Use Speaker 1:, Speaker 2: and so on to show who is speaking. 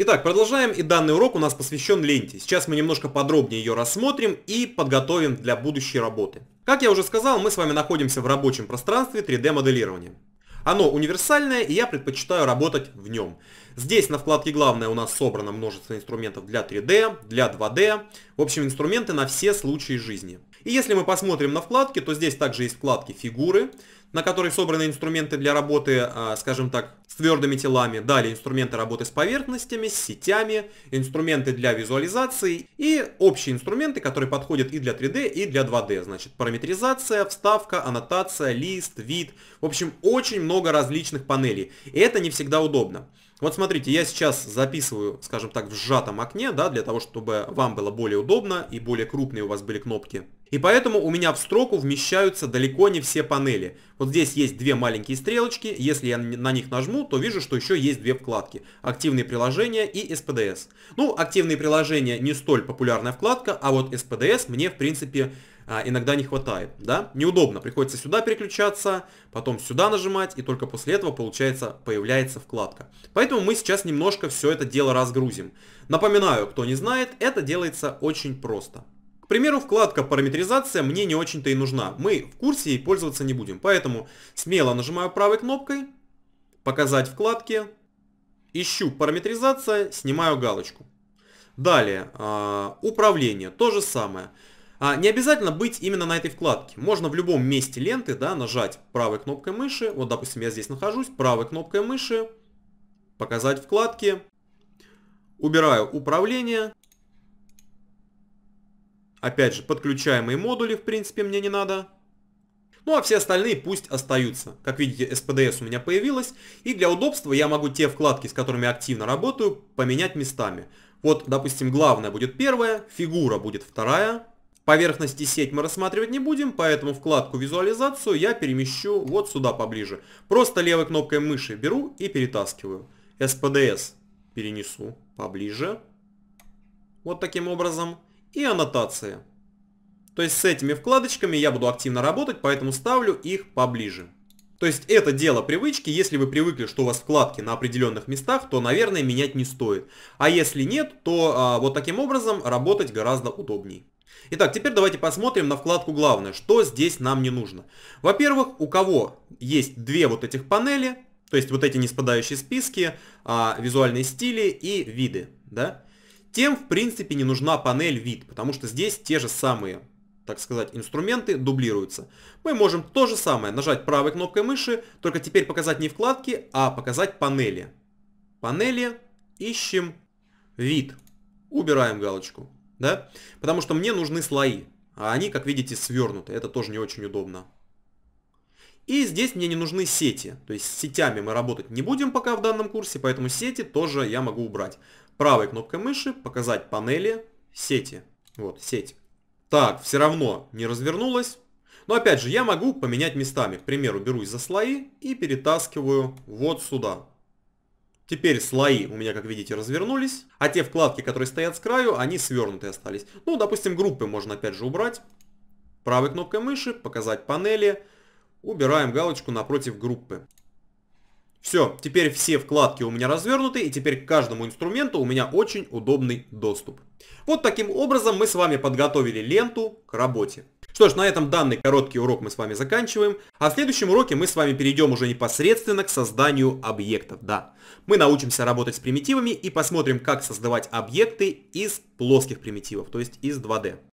Speaker 1: Итак, продолжаем, и данный урок у нас посвящен ленте. Сейчас мы немножко подробнее ее рассмотрим и подготовим для будущей работы. Как я уже сказал, мы с вами находимся в рабочем пространстве 3D-моделирования. Оно универсальное, и я предпочитаю работать в нем. Здесь на вкладке «Главное» у нас собрано множество инструментов для 3D, для 2D. В общем, инструменты на все случаи жизни. И если мы посмотрим на вкладки, то здесь также есть вкладки «Фигуры», на которой собраны инструменты для работы, а, скажем так, твердыми телами, далее инструменты работы с поверхностями, с сетями, инструменты для визуализации и общие инструменты, которые подходят и для 3D, и для 2D. Значит, параметризация, вставка, аннотация, лист, вид. В общем, очень много различных панелей. И это не всегда удобно. Вот смотрите, я сейчас записываю, скажем так, в сжатом окне, да, для того, чтобы вам было более удобно и более крупные у вас были кнопки. И поэтому у меня в строку вмещаются далеко не все панели. Вот здесь есть две маленькие стрелочки, если я на них нажму, то вижу, что еще есть две вкладки. Активные приложения и СПДС. Ну, активные приложения не столь популярная вкладка, а вот СПДС мне, в принципе, а, иногда не хватает, да, неудобно, приходится сюда переключаться, потом сюда нажимать, и только после этого, получается, появляется вкладка. Поэтому мы сейчас немножко все это дело разгрузим. Напоминаю, кто не знает, это делается очень просто примеру, вкладка «Параметризация» мне не очень-то и нужна. Мы в курсе ей пользоваться не будем. Поэтому смело нажимаю правой кнопкой «Показать вкладки», ищу «Параметризация», снимаю галочку. Далее, а, управление, то же самое. А, не обязательно быть именно на этой вкладке. Можно в любом месте ленты да, нажать правой кнопкой мыши. Вот, допустим, я здесь нахожусь. Правой кнопкой мыши. Показать вкладки. Убираю управление. Опять же, подключаемые модули, в принципе, мне не надо. Ну а все остальные пусть остаются. Как видите, SPDS у меня появилась. И для удобства я могу те вкладки, с которыми активно работаю, поменять местами. Вот, допустим, главное будет первая, фигура будет вторая. Поверхности сеть мы рассматривать не будем, поэтому вкладку визуализацию я перемещу вот сюда поближе. Просто левой кнопкой мыши беру и перетаскиваю. SPDS перенесу поближе. Вот таким образом и аннотации. То есть с этими вкладочками я буду активно работать, поэтому ставлю их поближе. То есть это дело привычки, если вы привыкли, что у вас вкладки на определенных местах, то, наверное, менять не стоит. А если нет, то а, вот таким образом работать гораздо удобней. Итак, теперь давайте посмотрим на вкладку «Главное», что здесь нам не нужно. Во-первых, у кого есть две вот этих панели, то есть вот эти неспадающие списки, а, визуальные стили и виды, да, тем, в принципе, не нужна панель вид, потому что здесь те же самые, так сказать, инструменты дублируются. Мы можем то же самое нажать правой кнопкой мыши, только теперь показать не вкладки, а показать панели. Панели, ищем вид. Убираем галочку, да? Потому что мне нужны слои, а они, как видите, свернуты. Это тоже не очень удобно. И здесь мне не нужны сети. То есть с сетями мы работать не будем пока в данном курсе, поэтому сети тоже я могу убрать правой кнопкой мыши показать панели сети. Вот, сеть. Так, все равно не развернулась. Но опять же, я могу поменять местами. К примеру, берусь за слои и перетаскиваю вот сюда. Теперь слои у меня, как видите, развернулись, а те вкладки, которые стоят с краю, они свернутые остались. Ну, допустим, группы можно опять же убрать. Правой кнопкой мыши, показать панели. Убираем галочку напротив группы. Все, теперь все вкладки у меня развернуты, и теперь к каждому инструменту у меня очень удобный доступ. Вот таким образом мы с вами подготовили ленту к работе. Что ж, на этом данный короткий урок мы с вами заканчиваем, а в следующем уроке мы с вами перейдем уже непосредственно к созданию объектов, да. Мы научимся работать с примитивами и посмотрим, как создавать объекты из плоских примитивов, то есть из 2D.